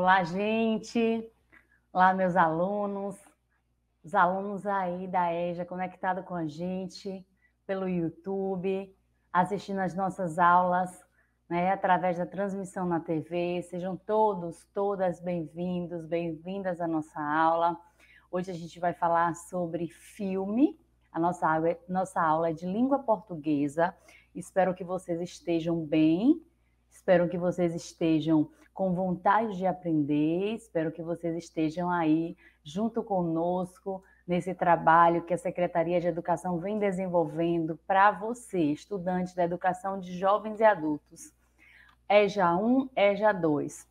Olá, gente. Olá, meus alunos. Os alunos aí da EJA conectado com a gente pelo YouTube, assistindo as nossas aulas, né, através da transmissão na TV. Sejam todos, todas bem-vindos, bem-vindas à nossa aula. Hoje a gente vai falar sobre filme. A nossa, é, nossa aula é de língua portuguesa. Espero que vocês estejam bem Espero que vocês estejam com vontade de aprender, espero que vocês estejam aí junto conosco nesse trabalho que a Secretaria de Educação vem desenvolvendo para você, estudante da educação de jovens e adultos. EJA 1, EJA 2.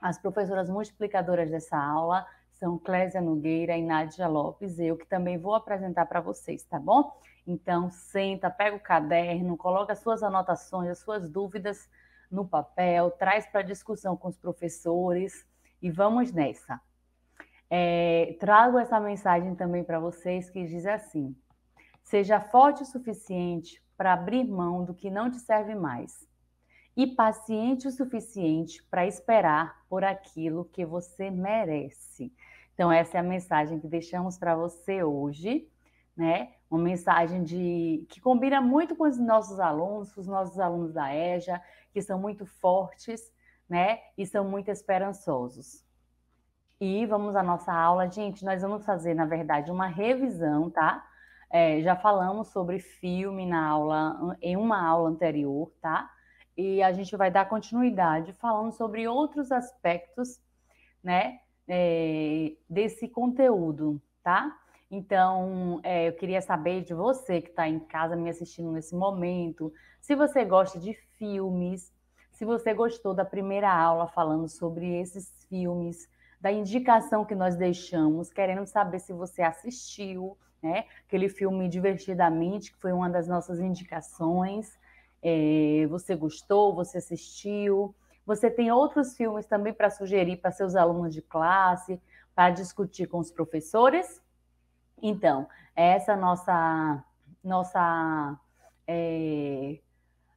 As professoras multiplicadoras dessa aula são Clésia Nogueira e Nádia Lopes, eu que também vou apresentar para vocês, tá bom? Então, senta, pega o caderno, coloca suas anotações, as suas dúvidas no papel, traz para discussão com os professores e vamos nessa. É, trago essa mensagem também para vocês que diz assim: seja forte o suficiente para abrir mão do que não te serve mais e paciente o suficiente para esperar por aquilo que você merece. Então essa é a mensagem que deixamos para você hoje, né? Uma mensagem de que combina muito com os nossos alunos, com os nossos alunos da EJA, que são muito fortes, né? E são muito esperançosos. E vamos à nossa aula, gente. Nós vamos fazer, na verdade, uma revisão, tá? É, já falamos sobre filme na aula, em uma aula anterior, tá? E a gente vai dar continuidade falando sobre outros aspectos, né? É, desse conteúdo, tá? Então, é, eu queria saber de você que está em casa me assistindo nesse momento, se você gosta de filmes, se você gostou da primeira aula falando sobre esses filmes, da indicação que nós deixamos, querendo saber se você assistiu, né? Aquele filme Divertidamente, que foi uma das nossas indicações. É, você gostou, você assistiu. Você tem outros filmes também para sugerir para seus alunos de classe, para discutir com os professores? Então, essa nossa nossa é,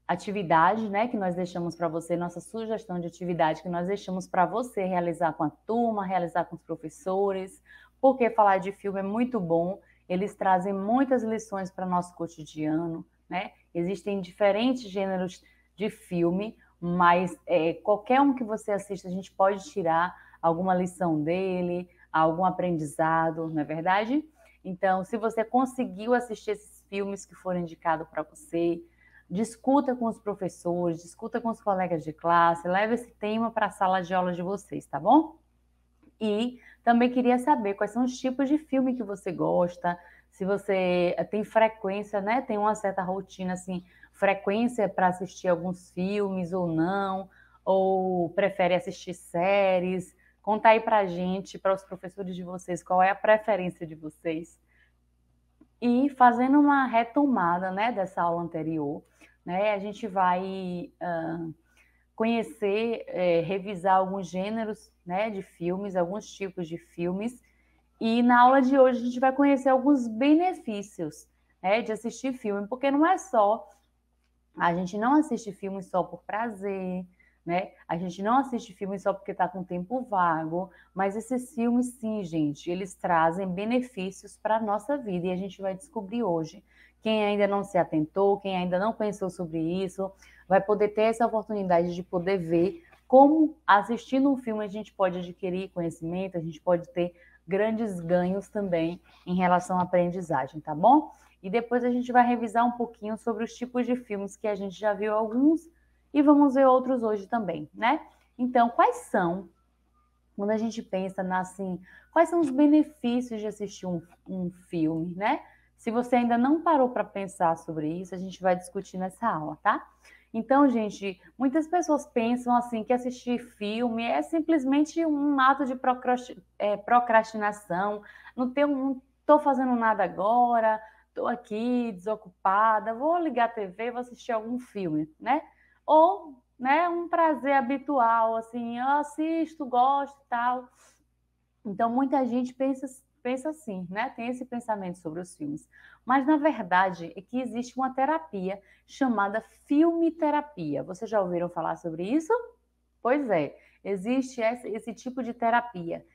atividade, né, que nós deixamos para você, nossa sugestão de atividade que nós deixamos para você realizar com a turma, realizar com os professores, porque falar de filme é muito bom, eles trazem muitas lições para nosso cotidiano, né? Existem diferentes gêneros de filme, mas é, qualquer um que você assista, a gente pode tirar alguma lição dele, algum aprendizado, não é verdade? Então, se você conseguiu assistir esses filmes que foram indicados para você, discuta com os professores, discuta com os colegas de classe, leve esse tema para a sala de aula de vocês, tá bom? E também queria saber quais são os tipos de filme que você gosta, se você eh, tem frequência, né? Tem uma certa rotina, assim, frequência para assistir alguns filmes ou não, ou prefere assistir séries, Conta aí para a gente, para os professores de vocês, qual é a preferência de vocês. E fazendo uma retomada né, dessa aula anterior, né, a gente vai uh, conhecer, é, revisar alguns gêneros né, de filmes, alguns tipos de filmes. E na aula de hoje a gente vai conhecer alguns benefícios né, de assistir filme, porque não é só a gente não assiste filme só por prazer, né? A gente não assiste filmes só porque está com tempo vago, mas esses filmes, sim, gente, eles trazem benefícios para a nossa vida e a gente vai descobrir hoje. Quem ainda não se atentou, quem ainda não pensou sobre isso, vai poder ter essa oportunidade de poder ver como assistindo um filme a gente pode adquirir conhecimento, a gente pode ter grandes ganhos também em relação à aprendizagem, tá bom? E depois a gente vai revisar um pouquinho sobre os tipos de filmes que a gente já viu alguns e vamos ver outros hoje também, né? Então, quais são, quando a gente pensa na, assim, quais são os benefícios de assistir um, um filme, né? Se você ainda não parou para pensar sobre isso, a gente vai discutir nessa aula, tá? Então, gente, muitas pessoas pensam assim que assistir filme é simplesmente um ato de é, procrastinação. Não tem um, tô fazendo nada agora, tô aqui desocupada, vou ligar a TV, vou assistir algum filme, né? ou né, um prazer habitual, assim, eu assisto, gosto e tal. Então, muita gente pensa, pensa assim, né? Tem esse pensamento sobre os filmes. Mas, na verdade, é que existe uma terapia chamada filmterapia. Vocês já ouviram falar sobre isso? Pois é, existe esse tipo de terapia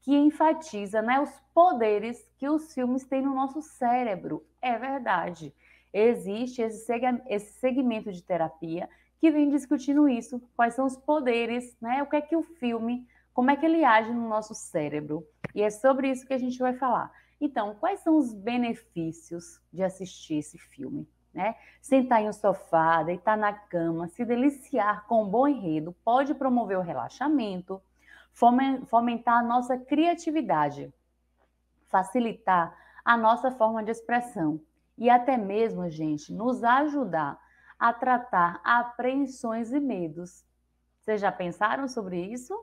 que enfatiza né, os poderes que os filmes têm no nosso cérebro. É verdade. Existe esse segmento de terapia que vem discutindo isso, quais são os poderes, né? O que é que o filme, como é que ele age no nosso cérebro. E é sobre isso que a gente vai falar. Então, quais são os benefícios de assistir esse filme? Né? Sentar em um sofá, deitar na cama, se deliciar com um bom enredo pode promover o relaxamento, fomentar a nossa criatividade, facilitar a nossa forma de expressão e até mesmo, gente, nos ajudar a tratar apreensões e medos. Vocês já pensaram sobre isso?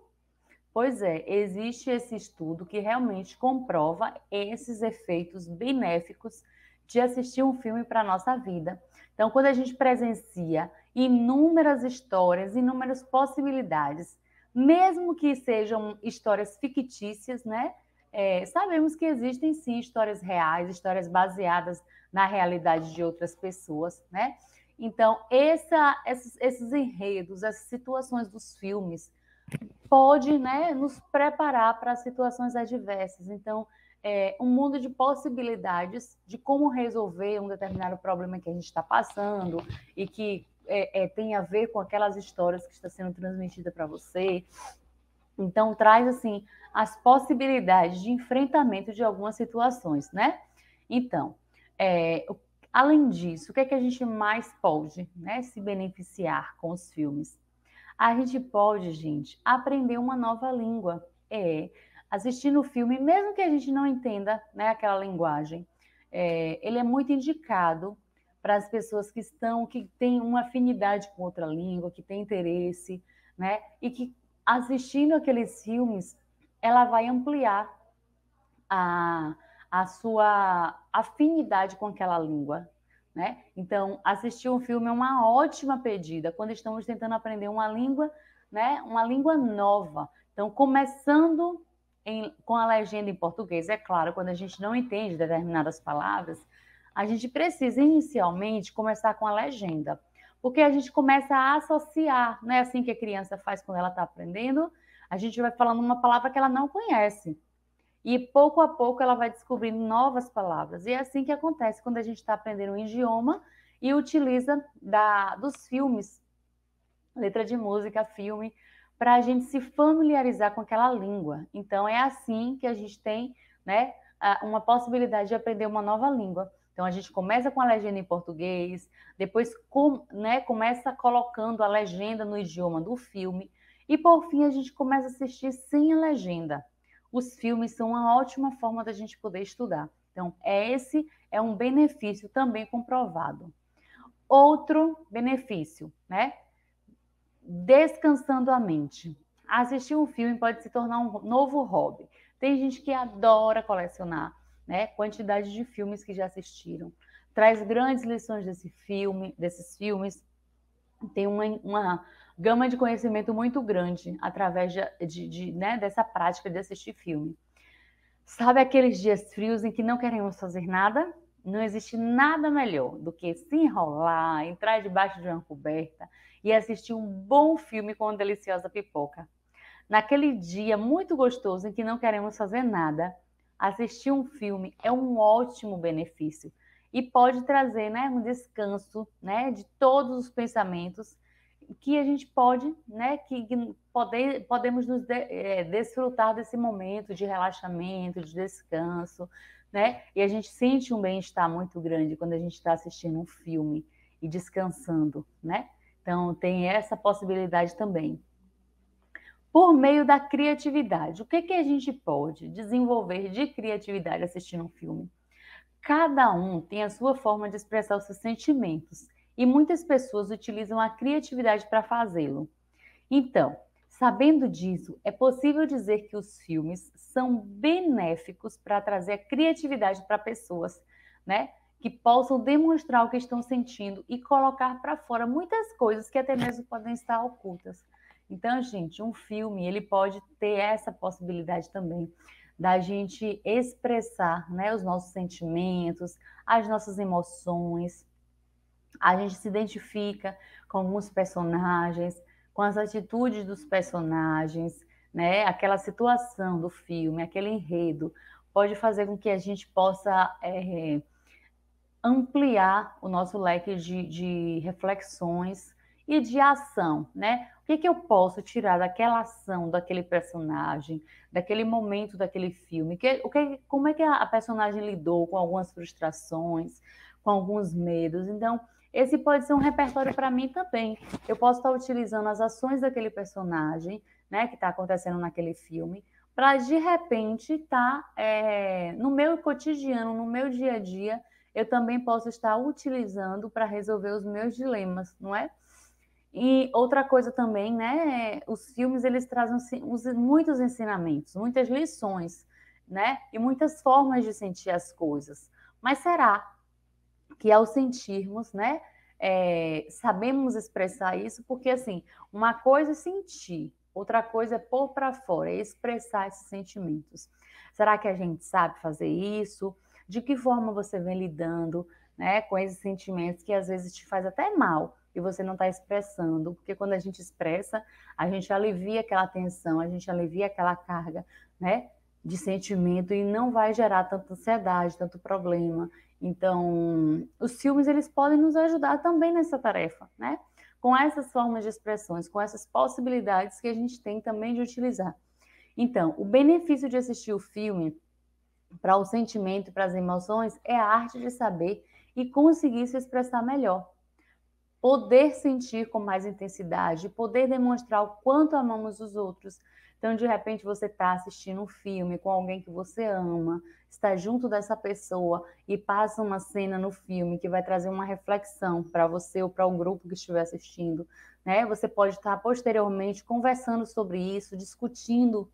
Pois é, existe esse estudo que realmente comprova esses efeitos benéficos de assistir um filme para a nossa vida. Então, quando a gente presencia inúmeras histórias, inúmeras possibilidades, mesmo que sejam histórias fictícias, né? É, sabemos que existem sim histórias reais, histórias baseadas na realidade de outras pessoas, né? Então, essa, esses, esses enredos, essas situações dos filmes, pode né, nos preparar para situações adversas. Então, é um mundo de possibilidades de como resolver um determinado problema que a gente está passando e que é, é, tem a ver com aquelas histórias que está sendo transmitida para você. Então, traz assim as possibilidades de enfrentamento de algumas situações, né? Então, é, Além disso, o que é que a gente mais pode né, se beneficiar com os filmes? A gente pode, gente, aprender uma nova língua. É, assistindo o filme, mesmo que a gente não entenda né, aquela linguagem, é, ele é muito indicado para as pessoas que estão, que têm uma afinidade com outra língua, que têm interesse, né? E que assistindo aqueles filmes, ela vai ampliar a, a sua afinidade com aquela língua. Né? Então, assistir um filme é uma ótima pedida quando estamos tentando aprender uma língua, né? uma língua nova. Então, começando em, com a legenda em português, é claro, quando a gente não entende determinadas palavras, a gente precisa inicialmente começar com a legenda, porque a gente começa a associar, não é assim que a criança faz quando ela está aprendendo? A gente vai falando uma palavra que ela não conhece. E pouco a pouco ela vai descobrindo novas palavras. E é assim que acontece quando a gente está aprendendo um idioma e utiliza da, dos filmes, letra de música, filme, para a gente se familiarizar com aquela língua. Então é assim que a gente tem né, uma possibilidade de aprender uma nova língua. Então a gente começa com a legenda em português, depois com, né, começa colocando a legenda no idioma do filme, e por fim a gente começa a assistir sem a legenda os filmes são uma ótima forma da gente poder estudar. Então, é esse é um benefício também comprovado. Outro benefício, né? Descansando a mente. Assistir um filme pode se tornar um novo hobby. Tem gente que adora colecionar, né? Quantidade de filmes que já assistiram. Traz grandes lições desse filme, desses filmes. Tem uma, uma gama de conhecimento muito grande através de, de, de né, dessa prática de assistir filme. Sabe aqueles dias frios em que não queremos fazer nada? Não existe nada melhor do que se enrolar, entrar debaixo de uma coberta e assistir um bom filme com uma deliciosa pipoca. Naquele dia muito gostoso em que não queremos fazer nada, assistir um filme é um ótimo benefício e pode trazer né, um descanso né, de todos os pensamentos que a gente pode, né, que, que pode, podemos nos de, é, desfrutar desse momento de relaxamento, de descanso, né? E a gente sente um bem-estar muito grande quando a gente está assistindo um filme e descansando, né? Então tem essa possibilidade também. Por meio da criatividade, o que que a gente pode desenvolver de criatividade assistindo um filme? Cada um tem a sua forma de expressar os seus sentimentos e muitas pessoas utilizam a criatividade para fazê-lo. Então, sabendo disso, é possível dizer que os filmes são benéficos para trazer a criatividade para pessoas, né? Que possam demonstrar o que estão sentindo e colocar para fora muitas coisas que até mesmo podem estar ocultas. Então, gente, um filme ele pode ter essa possibilidade também da gente expressar né, os nossos sentimentos, as nossas emoções, a gente se identifica com alguns personagens, com as atitudes dos personagens, né? Aquela situação do filme, aquele enredo, pode fazer com que a gente possa é, ampliar o nosso leque de, de, reflexões e de ação, né? O que, que eu posso tirar daquela ação, daquele personagem, daquele momento daquele filme? Que, o que, como é que a personagem lidou com algumas frustrações? com alguns medos. Então, esse pode ser um repertório para mim também. Eu posso estar tá utilizando as ações daquele personagem, né, que está acontecendo naquele filme, para de repente estar tá, é, no meu cotidiano, no meu dia a dia, eu também posso estar utilizando para resolver os meus dilemas, não é? E outra coisa também, né? Os filmes eles trazem muitos ensinamentos, muitas lições, né? E muitas formas de sentir as coisas. Mas será que ao sentirmos, né, é, sabemos expressar isso, porque assim, uma coisa é sentir, outra coisa é pôr para fora, é expressar esses sentimentos. Será que a gente sabe fazer isso? De que forma você vem lidando, né, com esses sentimentos que às vezes te faz até mal? e você não está expressando, porque quando a gente expressa, a gente alivia aquela tensão, a gente alivia aquela carga, né? de sentimento e não vai gerar tanta ansiedade, tanto problema. Então, os filmes eles podem nos ajudar também nessa tarefa, né? Com essas formas de expressões, com essas possibilidades que a gente tem também de utilizar. Então, o benefício de assistir o filme para o sentimento e para as emoções é a arte de saber e conseguir se expressar melhor. Poder sentir com mais intensidade, poder demonstrar o quanto amamos os outros, então, de repente, você está assistindo um filme com alguém que você ama, está junto dessa pessoa e passa uma cena no filme que vai trazer uma reflexão para você ou para o um grupo que estiver assistindo. Né? Você pode estar tá posteriormente conversando sobre isso, discutindo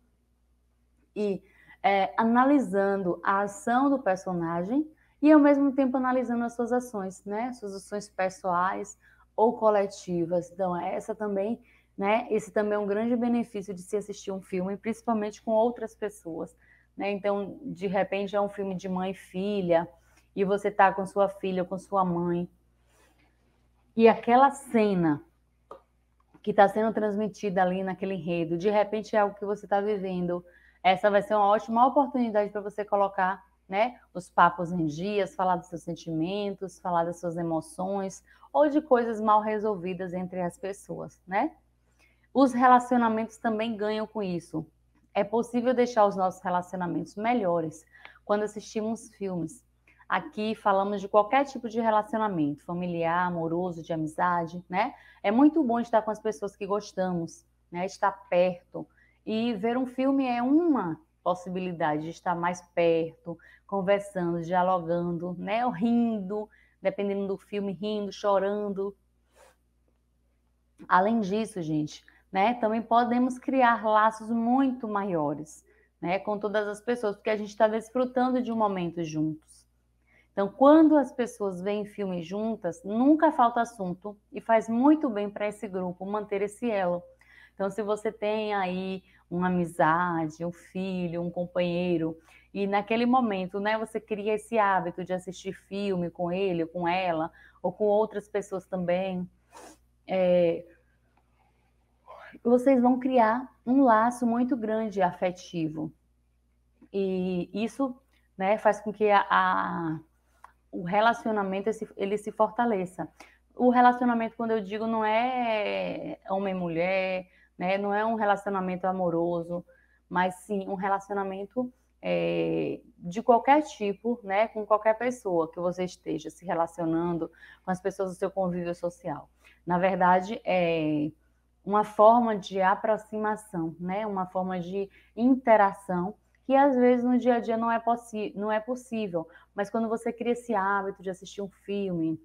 e é, analisando a ação do personagem e, ao mesmo tempo, analisando as suas ações, né? suas ações pessoais ou coletivas. Então, essa também né? Esse também é um grande benefício de se assistir um filme, principalmente com outras pessoas. Né? Então, de repente, é um filme de mãe e filha, e você tá com sua filha, com sua mãe. E aquela cena que está sendo transmitida ali naquele enredo, de repente é algo que você está vivendo. Essa vai ser uma ótima oportunidade para você colocar né, os papos em dias, falar dos seus sentimentos, falar das suas emoções, ou de coisas mal resolvidas entre as pessoas, né? Os relacionamentos também ganham com isso. É possível deixar os nossos relacionamentos melhores quando assistimos filmes. Aqui falamos de qualquer tipo de relacionamento, familiar, amoroso, de amizade, né? É muito bom estar com as pessoas que gostamos, né? Estar perto. E ver um filme é uma possibilidade de estar mais perto, conversando, dialogando, né? Ou rindo, dependendo do filme, rindo, chorando. Além disso, gente, né? Também podemos criar laços muito maiores, né? Com todas as pessoas, porque a gente está desfrutando de um momento juntos. Então, quando as pessoas veem filmes juntas, nunca falta assunto e faz muito bem para esse grupo manter esse elo. Então, se você tem aí uma amizade, um filho, um companheiro, e naquele momento, né, você cria esse hábito de assistir filme com ele, com ela, ou com outras pessoas também. É, vocês vão criar um laço muito grande afetivo. E isso né, faz com que a, a, o relacionamento ele se fortaleça. O relacionamento, quando eu digo, não é homem mulher, né, não é um relacionamento amoroso, mas sim um relacionamento é, de qualquer tipo, né, com qualquer pessoa que você esteja se relacionando com as pessoas do seu convívio social. Na verdade, é, uma forma de aproximação, né? uma forma de interação que às vezes no dia a dia não é, não é possível. Mas quando você cria esse hábito de assistir um filme,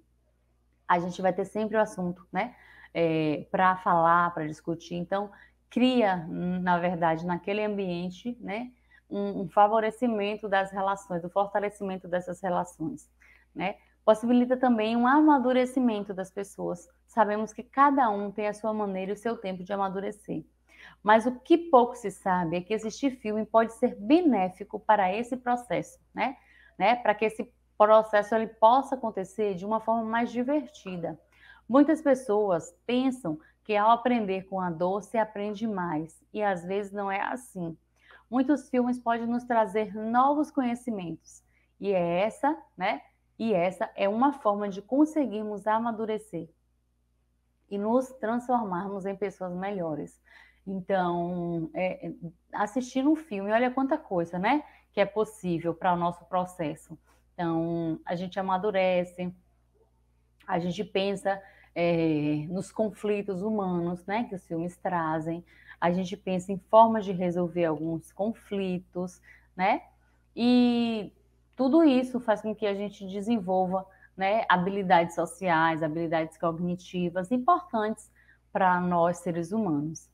a gente vai ter sempre o assunto, né? É, para falar, para discutir. Então, cria, na verdade, naquele ambiente, né? Um, um, favorecimento das relações, do fortalecimento dessas relações, né? possibilita também um amadurecimento das pessoas. Sabemos que cada um tem a sua maneira e o seu tempo de amadurecer. Mas o que pouco se sabe é que assistir filme pode ser benéfico para esse processo, né? né? Para que esse processo ele possa acontecer de uma forma mais divertida. Muitas pessoas pensam que ao aprender com a dor se aprende mais, e às vezes não é assim. Muitos filmes podem nos trazer novos conhecimentos, e é essa, né, e essa é uma forma de conseguirmos amadurecer e nos transformarmos em pessoas melhores. Então, é, é assistir um filme, olha quanta coisa, né? Que é possível para o nosso processo. Então, a gente amadurece, a gente pensa é, nos conflitos humanos, né? Que os filmes trazem, a gente pensa em formas de resolver alguns conflitos, né? E tudo isso faz com que a gente desenvolva né, habilidades sociais, habilidades cognitivas importantes para nós seres humanos.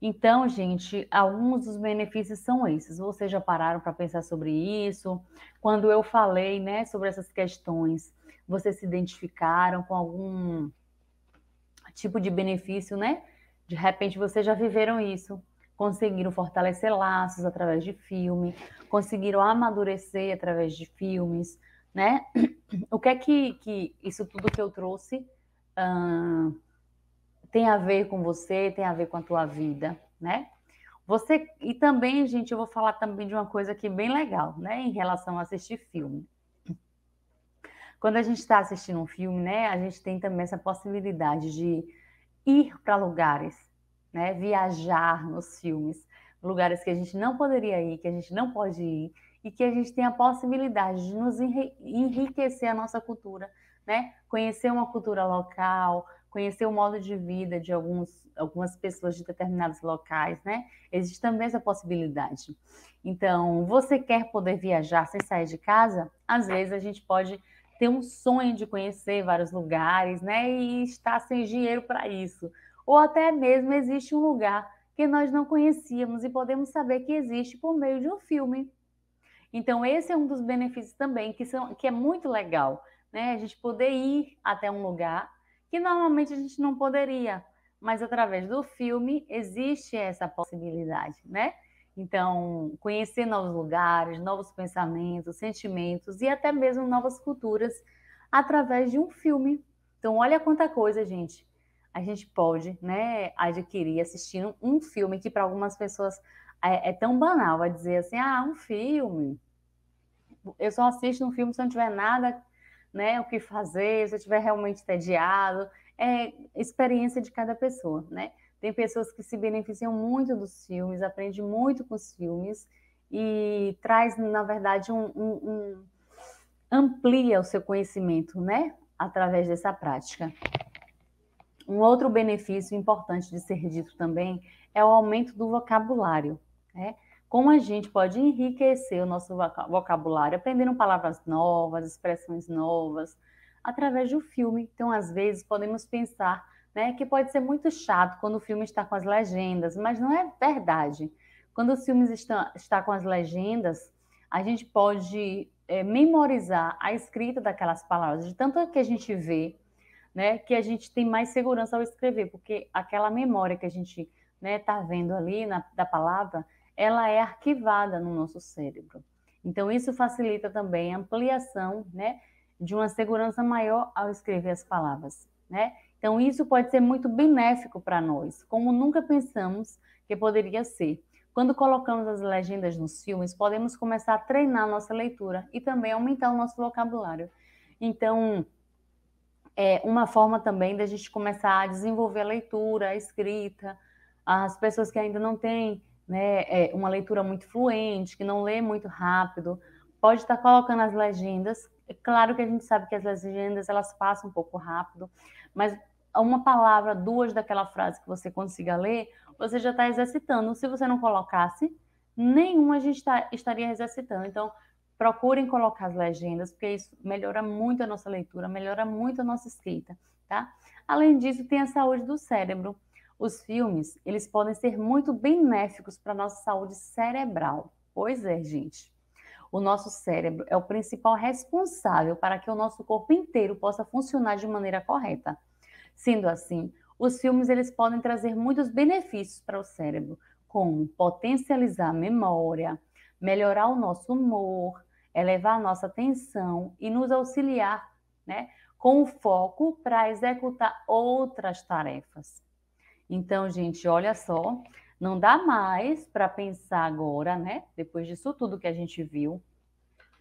Então, gente, alguns dos benefícios são esses. Vocês já pararam para pensar sobre isso? Quando eu falei, né, sobre essas questões, vocês se identificaram com algum tipo de benefício, né? De repente vocês já viveram isso, conseguiram fortalecer laços através de filme, conseguiram amadurecer através de filmes, né? O que é que, que isso tudo que eu trouxe uh, tem a ver com você, tem a ver com a tua vida, né? Você e também, gente, eu vou falar também de uma coisa é bem legal, né? Em relação a assistir filme. Quando a gente está assistindo um filme, né? A gente tem também essa possibilidade de ir para lugares né? Viajar nos filmes, lugares que a gente não poderia ir, que a gente não pode ir, e que a gente tem a possibilidade de nos enriquecer a nossa cultura, né? Conhecer uma cultura local, conhecer o modo de vida de alguns, algumas pessoas de determinados locais, né? Existe também essa possibilidade. Então, você quer poder viajar sem sair de casa? Às vezes a gente pode ter um sonho de conhecer vários lugares, né? E estar sem dinheiro para isso ou até mesmo existe um lugar que nós não conhecíamos e podemos saber que existe por meio de um filme. Então, esse é um dos benefícios também, que, são, que é muito legal, né? A gente poder ir até um lugar que normalmente a gente não poderia, mas através do filme existe essa possibilidade, né? Então, conhecer novos lugares, novos pensamentos, sentimentos e até mesmo novas culturas através de um filme. Então, olha quanta coisa, gente a gente pode né, adquirir assistindo um filme que para algumas pessoas é, é, tão banal, a é dizer assim, ah, um filme. Eu só assisto um filme se eu não tiver nada né, o que fazer, se eu estiver realmente tediado É experiência de cada pessoa, né? Tem pessoas que se beneficiam muito dos filmes, aprendem muito com os filmes e traz, na verdade, um, um, um amplia o seu conhecimento, né? Através dessa prática. Um outro benefício importante de ser dito também é o aumento do vocabulário. Né? Como a gente pode enriquecer o nosso vocabulário, aprendendo palavras novas, expressões novas, através do filme. Então, às vezes, podemos pensar né, que pode ser muito chato quando o filme está com as legendas, mas não é verdade. Quando os filmes estão está com as legendas, a gente pode é, memorizar a escrita daquelas palavras, de tanto que a gente vê, né, que a gente tem mais segurança ao escrever, porque aquela memória que a gente está né, tá vendo ali na, da palavra, ela é arquivada no nosso cérebro. Então, isso facilita também a ampliação né, de uma segurança maior ao escrever as palavras. Né? Então, isso pode ser muito benéfico para nós, como nunca pensamos que poderia ser. Quando colocamos as legendas nos filmes, podemos começar a treinar nossa leitura e também aumentar o nosso vocabulário. Então, é uma forma também da gente começar a desenvolver a leitura, a escrita. As pessoas que ainda não têm né, é, uma leitura muito fluente, que não lê muito rápido, pode estar colocando as legendas. É claro que a gente sabe que as legendas elas passam um pouco rápido, mas uma palavra, duas daquela frase que você consiga ler, você já está exercitando. Se você não colocasse, nenhuma a gente tá, estaria exercitando. Então, procurem colocar as legendas, porque isso melhora muito a nossa leitura, melhora muito a nossa escrita, tá? Além disso, tem a saúde do cérebro. Os filmes, eles podem ser muito benéficos para a nossa saúde cerebral. Pois é, gente. O nosso cérebro é o principal responsável para que o nosso corpo inteiro possa funcionar de maneira correta. Sendo assim, os filmes eles podem trazer muitos benefícios para o cérebro, como potencializar a memória, melhorar o nosso humor, elevar é nossa atenção e nos auxiliar, né, com o foco para executar outras tarefas. Então, gente, olha só, não dá mais para pensar agora, né? Depois disso tudo que a gente viu,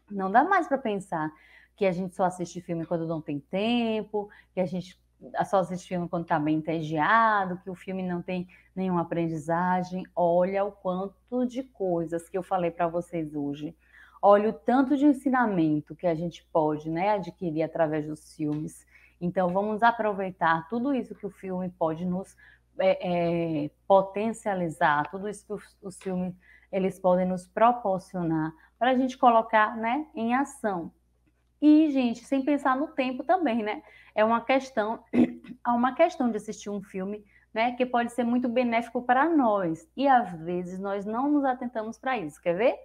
não dá mais para pensar que a gente só assiste filme quando não tem tempo, que a gente só assiste filme quando está bem entediado, que o filme não tem nenhuma aprendizagem. Olha o quanto de coisas que eu falei para vocês hoje olha o tanto de ensinamento que a gente pode né, adquirir através dos filmes. Então, vamos aproveitar tudo isso que o filme pode nos é, é, potencializar, tudo isso que os, filmes eles podem nos proporcionar para a gente colocar né, em ação. E, gente, sem pensar no tempo também, né? É uma questão, há uma questão de assistir um filme, né? Que pode ser muito benéfico para nós. E às vezes nós não nos atentamos para isso. Quer ver?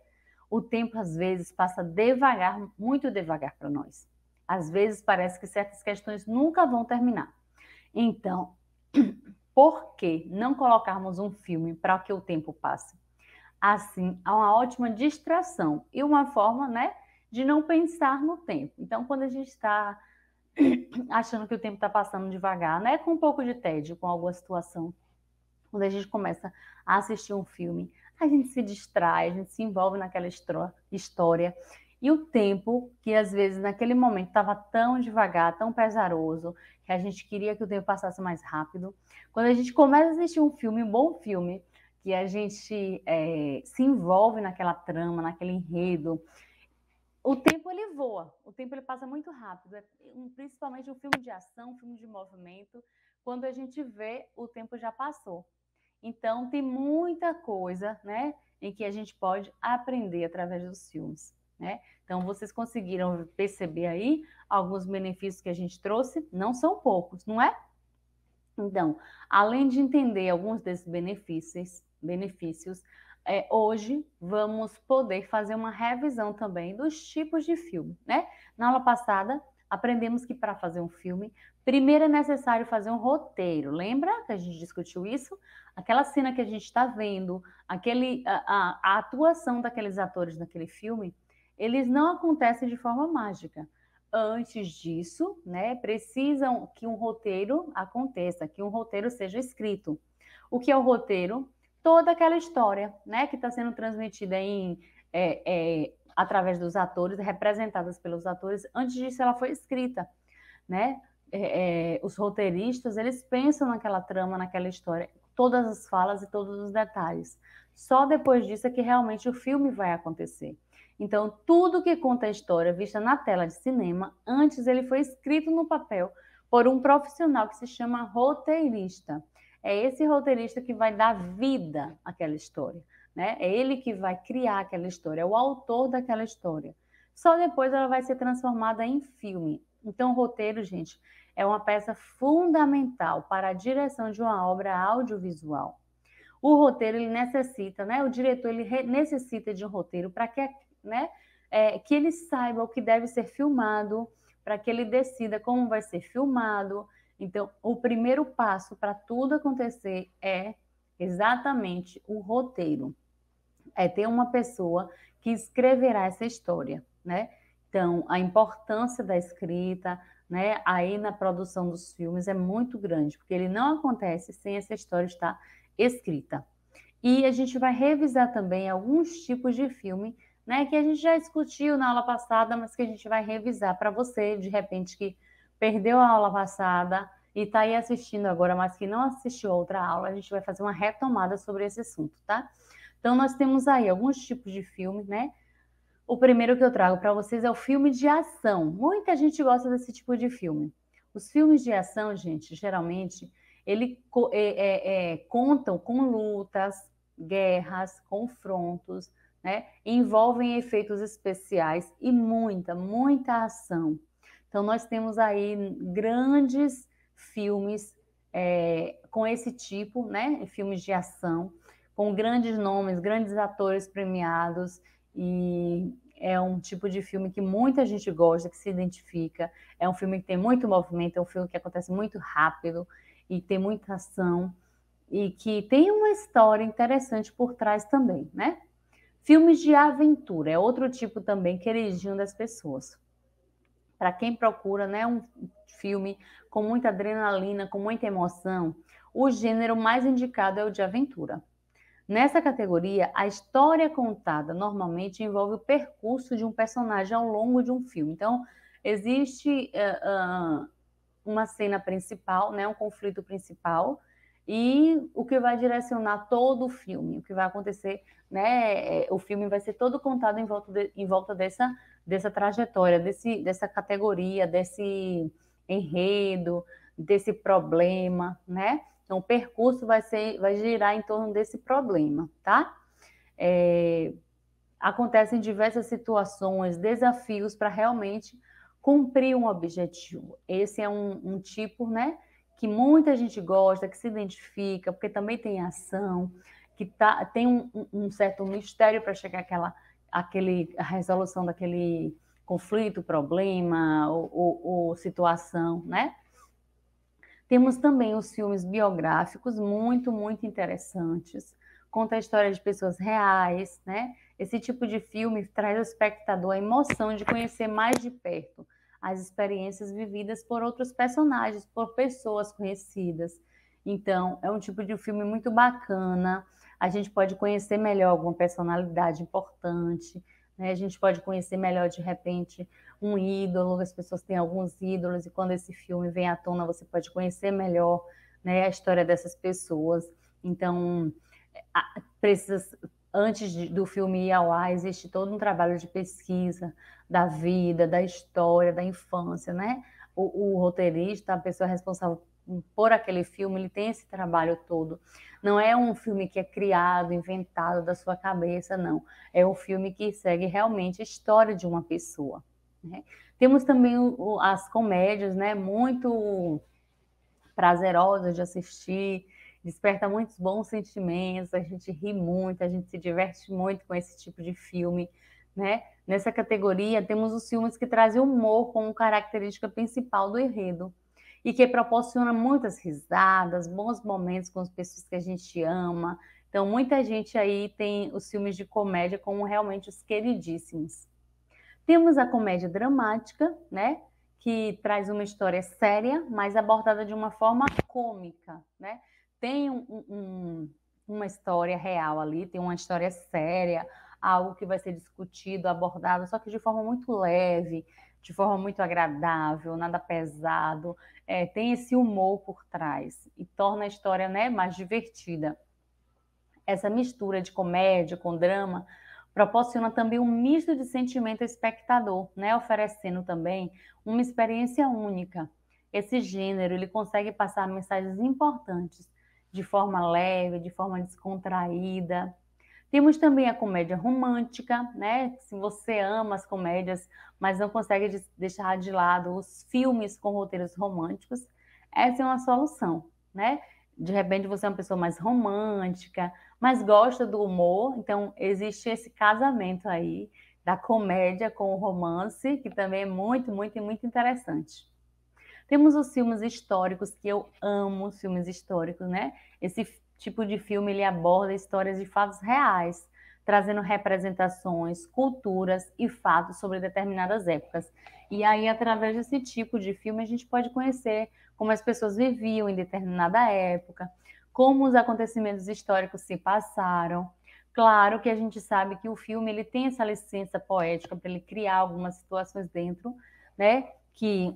O tempo, às vezes, passa devagar, muito devagar para nós. Às vezes, parece que certas questões nunca vão terminar. Então, por que não colocarmos um filme para que o tempo passe? Assim, há uma ótima distração e uma forma, né, de não pensar no tempo. Então, quando a gente está achando que o tempo está passando devagar, né, com um pouco de tédio com alguma situação, quando a gente começa a assistir um filme, a gente se distrai, a gente se envolve naquela história. E o tempo, que às vezes naquele momento estava tão devagar, tão pesaroso, que a gente queria que o tempo passasse mais rápido. Quando a gente começa a assistir um filme, um bom filme, que a gente é, se envolve naquela trama, naquele enredo, o tempo ele voa, o tempo ele passa muito rápido, é, principalmente um filme de ação, um filme de movimento, quando a gente vê, o tempo já passou. Então, tem muita coisa, né, em que a gente pode aprender através dos filmes, né? Então, vocês conseguiram perceber aí alguns benefícios que a gente trouxe? Não são poucos, não é? Então, além de entender alguns desses benefícios, benefícios é, hoje vamos poder fazer uma revisão também dos tipos de filme, né? Na aula passada, aprendemos que para fazer um filme, primeiro é necessário fazer um roteiro. Lembra que a gente discutiu isso? Aquela cena que a gente está vendo, aquele, a, a, a atuação daqueles atores naquele filme, eles não acontecem de forma mágica. Antes disso, né, precisam que um roteiro aconteça, que um roteiro seja escrito. O que é o roteiro? Toda aquela história, né, que está sendo transmitida em é, é, através dos atores, representadas pelos atores, antes disso ela foi escrita, né? É, é, os roteiristas, eles pensam naquela trama, naquela história, todas as falas e todos os detalhes. Só depois disso é que realmente o filme vai acontecer. Então, tudo que conta a história vista na tela de cinema, antes ele foi escrito no papel por um profissional que se chama roteirista. É esse roteirista que vai dar vida àquela história né? É ele que vai criar aquela história, é o autor daquela história. Só depois ela vai ser transformada em filme. Então, o roteiro, gente, é uma peça fundamental para a direção de uma obra audiovisual. O roteiro ele necessita, né? O diretor ele necessita de um roteiro para que, né? É, que ele saiba o que deve ser filmado, para que ele decida como vai ser filmado. Então, o primeiro passo para tudo acontecer é exatamente o roteiro é ter uma pessoa que escreverá essa história, né? Então, a importância da escrita, né, aí na produção dos filmes é muito grande, porque ele não acontece sem essa história estar escrita. E a gente vai revisar também alguns tipos de filme, né, que a gente já discutiu na aula passada, mas que a gente vai revisar para você, de repente, que perdeu a aula passada e está aí assistindo agora, mas que não assistiu outra aula, a gente vai fazer uma retomada sobre esse assunto, tá? Então, nós temos aí alguns tipos de filmes, né? O primeiro que eu trago para vocês é o filme de ação. Muita gente gosta desse tipo de filme. Os filmes de ação, gente, geralmente, ele é, é, é, contam com lutas, guerras, confrontos, né? envolvem efeitos especiais e muita, muita ação. Então, nós temos aí grandes filmes é, com esse tipo, né? Filmes de ação com grandes nomes, grandes atores premiados e é um tipo de filme que muita gente gosta, que se identifica. É um filme que tem muito movimento, é um filme que acontece muito rápido e tem muita ação e que tem uma história interessante por trás também, né? Filmes de aventura é outro tipo também queridinho das pessoas. Para quem procura, né, um filme com muita adrenalina, com muita emoção, o gênero mais indicado é o de aventura. Nessa categoria, a história contada normalmente envolve o percurso de um personagem ao longo de um filme. Então, existe uh, uh, uma cena principal, né, um conflito principal, e o que vai direcionar todo o filme, o que vai acontecer, né? É, o filme vai ser todo contado em volta, de, em volta dessa, dessa trajetória, desse, dessa categoria, desse enredo, desse problema, né? Então, o percurso vai, ser, vai girar em torno desse problema, tá? É, acontecem diversas situações, desafios para realmente cumprir um objetivo. Esse é um, um, tipo, né, que muita gente gosta, que se identifica, porque também tem ação, que tá, tem um, um certo mistério para chegar àquela, àquele, à resolução daquele conflito, problema ou, ou, ou situação, né? Temos também os filmes biográficos, muito, muito interessantes. Conta a história de pessoas reais, né? Esse tipo de filme traz ao espectador a emoção de conhecer mais de perto as experiências vividas por outros personagens, por pessoas conhecidas. Então, é um tipo de filme muito bacana. A gente pode conhecer melhor alguma personalidade importante, né? A gente pode conhecer melhor de repente um ídolo, as pessoas têm alguns ídolos, e quando esse filme vem à tona, você pode conhecer melhor né, a história dessas pessoas. Então, precisa, antes de, do filme ir ao ar, existe todo um trabalho de pesquisa da vida, da história, da infância, né? O, o roteirista, a pessoa responsável por aquele filme, ele tem esse trabalho todo. Não é um filme que é criado, inventado da sua cabeça, não. É um filme que segue realmente a história de uma pessoa. Né? Temos também o, as comédias, né? Muito prazerosas de assistir, desperta muitos bons sentimentos, a gente ri muito, a gente se diverte muito com esse tipo de filme, né? Nessa categoria temos os filmes que trazem humor como característica principal do enredo e que proporciona muitas risadas, bons momentos com as pessoas que a gente ama. Então, muita gente aí tem os filmes de comédia como realmente os queridíssimos. Temos a comédia dramática, né? Que traz uma história séria, mas abordada de uma forma cômica, né? Tem um, um, uma história real ali, tem uma história séria, algo que vai ser discutido, abordado, só que de forma muito leve, de forma muito agradável, nada pesado. É, tem esse humor por trás e torna a história né, mais divertida. Essa mistura de comédia com drama proporciona também um misto de sentimento ao espectador, né? oferecendo também uma experiência única. Esse gênero ele consegue passar mensagens importantes de forma leve, de forma descontraída. Temos também a comédia romântica, né? Se você ama as comédias, mas não consegue deixar de lado os filmes com roteiros românticos, essa é uma solução, né? De repente você é uma pessoa mais romântica, mas gosta do humor, então existe esse casamento aí da comédia com o romance, que também é muito, muito, muito interessante. Temos os filmes históricos, que eu amo filmes históricos, né? Esse tipo de filme ele aborda histórias de fatos reais, trazendo representações, culturas e fatos sobre determinadas épocas. E aí, através desse tipo de filme, a gente pode conhecer como as pessoas viviam em determinada época, como os acontecimentos históricos se passaram. Claro que a gente sabe que o filme ele tem essa licença poética para ele criar algumas situações dentro, né, que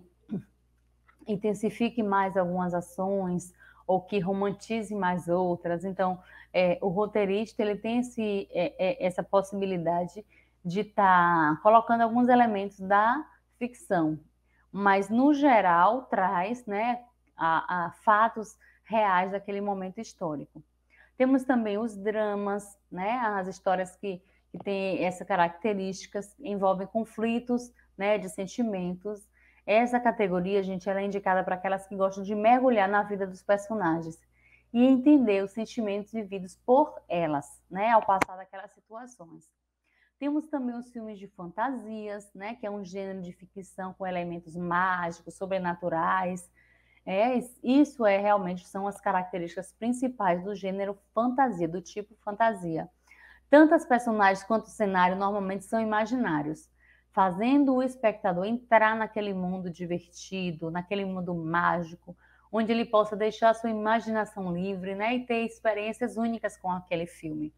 intensifique mais algumas ações ou que romantize mais outras. Então, é, o roteirista ele tem esse, é, é, essa possibilidade de estar tá colocando alguns elementos da ficção, mas no geral traz, né, a, a fatos reais daquele momento histórico. Temos também os dramas, né? As histórias que, que têm essa características envolvem conflitos, né? De sentimentos. Essa categoria, gente, ela é indicada para aquelas que gostam de mergulhar na vida dos personagens e entender os sentimentos vividos por elas, né? Ao passar daquelas situações. Temos também os filmes de fantasias, né? Que é um gênero de ficção com elementos mágicos, sobrenaturais, é, isso é realmente são as características principais do gênero fantasia, do tipo fantasia. Tanto as personagens quanto o cenário normalmente são imaginários, fazendo o espectador entrar naquele mundo divertido, naquele mundo mágico, onde ele possa deixar sua imaginação livre né, e ter experiências únicas com aquele filme.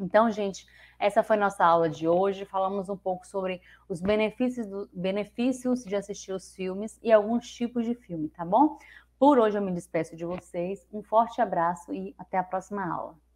Então, gente, essa foi nossa aula de hoje. Falamos um pouco sobre os benefícios, do, benefícios de assistir os filmes e alguns tipos de filme, tá bom? Por hoje eu me despeço de vocês. Um forte abraço e até a próxima aula.